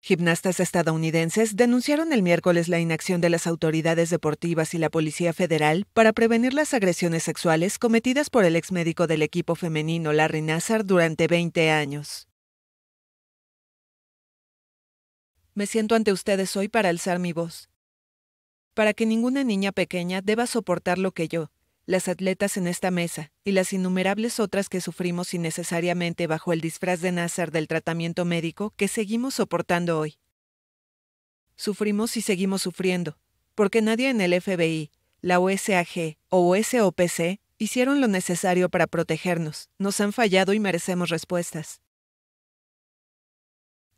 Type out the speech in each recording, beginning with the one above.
Gimnastas estadounidenses denunciaron el miércoles la inacción de las autoridades deportivas y la Policía Federal para prevenir las agresiones sexuales cometidas por el ex médico del equipo femenino Larry Nassar durante 20 años. Me siento ante ustedes hoy para alzar mi voz, para que ninguna niña pequeña deba soportar lo que yo, las atletas en esta mesa, y las innumerables otras que sufrimos innecesariamente bajo el disfraz de Nazar del tratamiento médico que seguimos soportando hoy. Sufrimos y seguimos sufriendo, porque nadie en el FBI, la USAG o SOPC hicieron lo necesario para protegernos, nos han fallado y merecemos respuestas.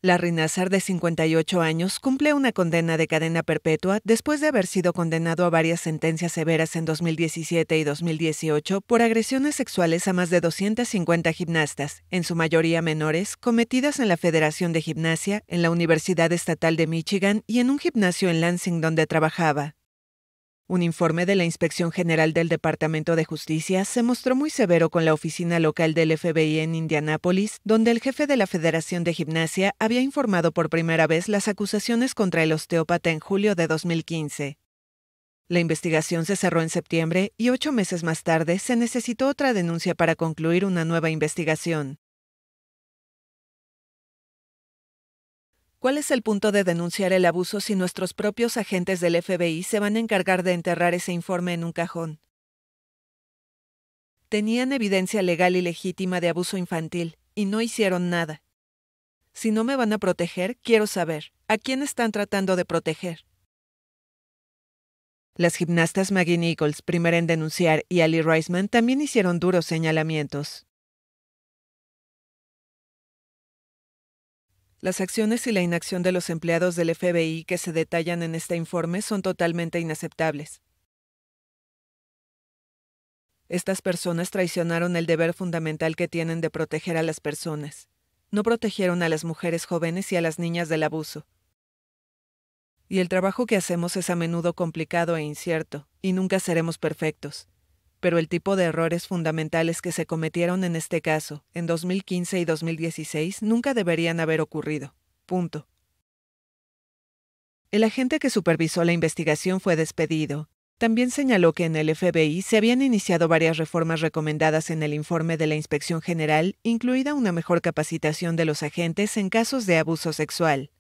La Rinazar, de 58 años, cumple una condena de cadena perpetua después de haber sido condenado a varias sentencias severas en 2017 y 2018 por agresiones sexuales a más de 250 gimnastas, en su mayoría menores, cometidas en la Federación de Gimnasia, en la Universidad Estatal de Michigan y en un gimnasio en Lansing donde trabajaba. Un informe de la Inspección General del Departamento de Justicia se mostró muy severo con la oficina local del FBI en Indianápolis, donde el jefe de la Federación de Gimnasia había informado por primera vez las acusaciones contra el osteópata en julio de 2015. La investigación se cerró en septiembre y ocho meses más tarde se necesitó otra denuncia para concluir una nueva investigación. ¿Cuál es el punto de denunciar el abuso si nuestros propios agentes del FBI se van a encargar de enterrar ese informe en un cajón? Tenían evidencia legal y legítima de abuso infantil, y no hicieron nada. Si no me van a proteger, quiero saber, ¿a quién están tratando de proteger? Las gimnastas Maggie Nichols, primera en denunciar, y Ali Reisman también hicieron duros señalamientos. Las acciones y la inacción de los empleados del FBI que se detallan en este informe son totalmente inaceptables. Estas personas traicionaron el deber fundamental que tienen de proteger a las personas. No protegieron a las mujeres jóvenes y a las niñas del abuso. Y el trabajo que hacemos es a menudo complicado e incierto, y nunca seremos perfectos pero el tipo de errores fundamentales que se cometieron en este caso, en 2015 y 2016, nunca deberían haber ocurrido. Punto. El agente que supervisó la investigación fue despedido. También señaló que en el FBI se habían iniciado varias reformas recomendadas en el informe de la Inspección General, incluida una mejor capacitación de los agentes en casos de abuso sexual.